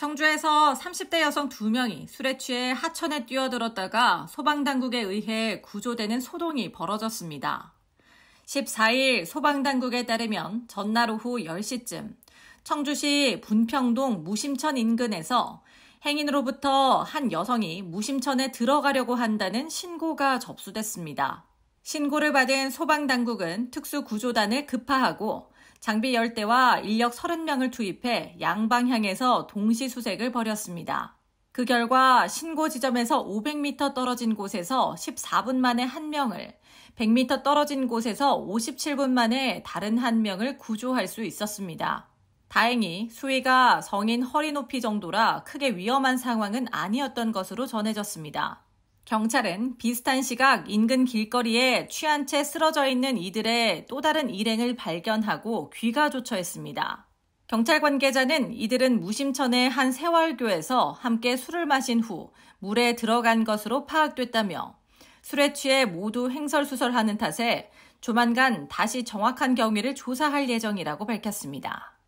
청주에서 30대 여성 2명이 술에 취해 하천에 뛰어들었다가 소방당국에 의해 구조되는 소동이 벌어졌습니다. 14일 소방당국에 따르면 전날 오후 10시쯤 청주시 분평동 무심천 인근에서 행인으로부터 한 여성이 무심천에 들어가려고 한다는 신고가 접수됐습니다. 신고를 받은 소방당국은 특수구조단을 급파하고 장비 10대와 인력 30명을 투입해 양방향에서 동시 수색을 벌였습니다. 그 결과 신고 지점에서 500m 떨어진 곳에서 14분 만에 한 명을, 100m 떨어진 곳에서 57분 만에 다른 한 명을 구조할 수 있었습니다. 다행히 수위가 성인 허리 높이 정도라 크게 위험한 상황은 아니었던 것으로 전해졌습니다. 경찰은 비슷한 시각 인근 길거리에 취한 채 쓰러져 있는 이들의 또 다른 일행을 발견하고 귀가 조처했습니다. 경찰 관계자는 이들은 무심천의 한 세월교에서 함께 술을 마신 후 물에 들어간 것으로 파악됐다며 술에 취해 모두 횡설수설하는 탓에 조만간 다시 정확한 경위를 조사할 예정이라고 밝혔습니다.